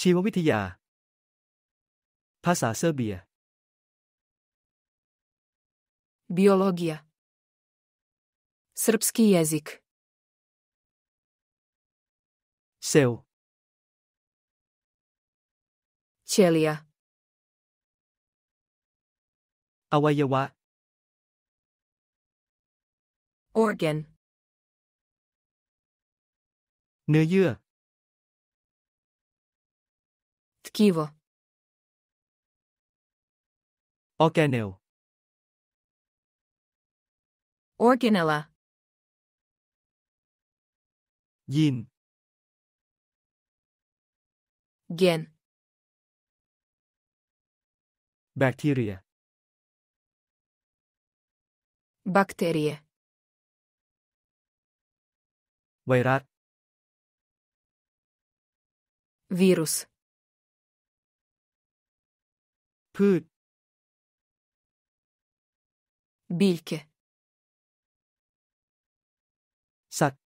ชีววิทยา ภาษาเซอร์เบีย บิโอโลจีอาเซอร์บสกีเยซิก เซลเชลียอวัยวะออร์แกนเนื้อเยื่อ Такива. Organelle. Organella. Gene. Gen. Bacteria. Bacteria. Virus. พืช Бильке. สัตว์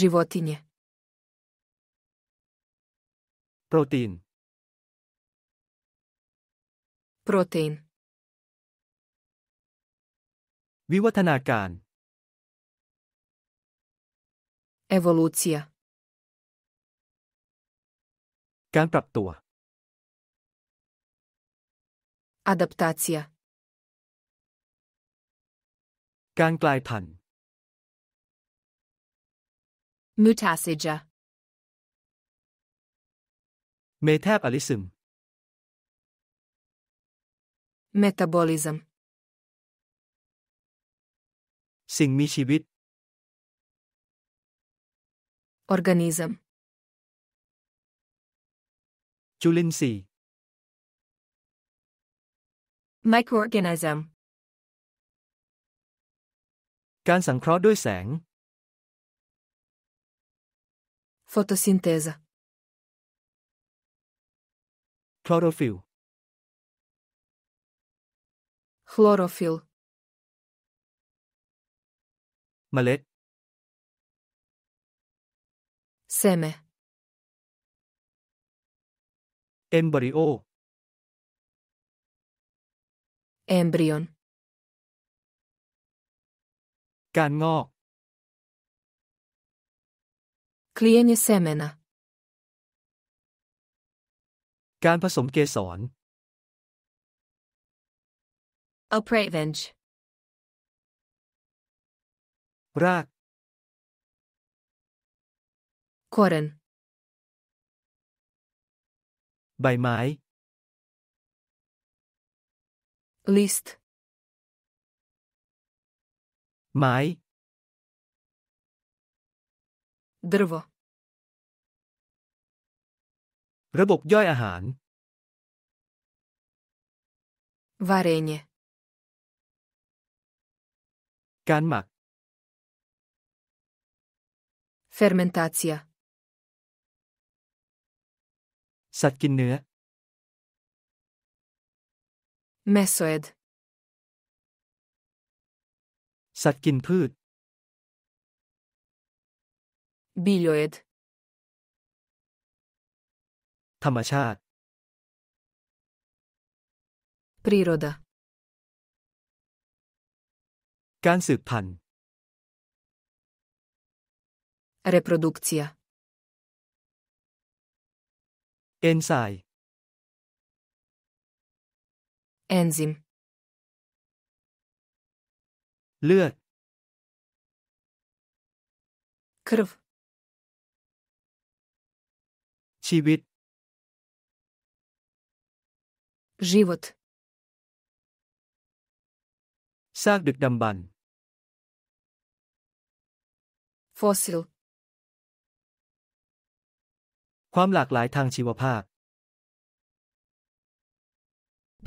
Животинje. โปรตีน Protein. วิวัฒนาการ Evolucija. การปรับตัว Adaptacja. การกลายพันธุ์ Mutasija. Metabolism. Metabolism. สิ่งมีชีวิต o r g a n i s m จุลินทรีย์ Microorganism การสังเคราะห์ด้วยแสง p h o t o s y n t h e s i s chlorophyll Chlorophyll เมล็ด Seme เอมบริโอ e m b r y o n การงอก k l i e n e semena. การผสมเกสร o p r e v e n g e รัก koren ใบไม้ list ไม้ drvo ระบบย่อยอาหาร варенье การหมัก fermentația สัตว์กินเนื้อ Mesoed สัตว์กินพืช Bilioed ธรรมชาติ Priroda การสืบพันธุ์ r e p r o d u k t i o a เอนไซม์ э н ซ и м เลือดคร о ชีวิตว и ตสรซากดึกดำบรรพ์ฟอสซิล ความหลากหลายทางชีวภาพ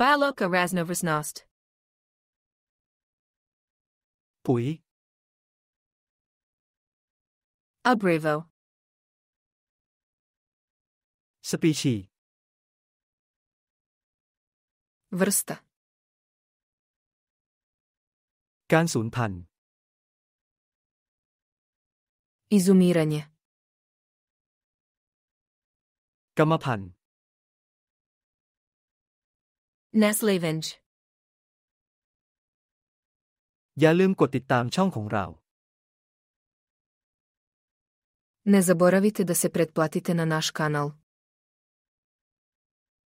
Bialoka raznovrsnost. Pui. Abrevo. Species. Vrsta. การสูญพันธุ์ Izumiranje. กรรมพันธุ์ Neslevenge. อย่าลืมกดติดตามช่องของเรา Не заборавите да се предплатите на наш канал.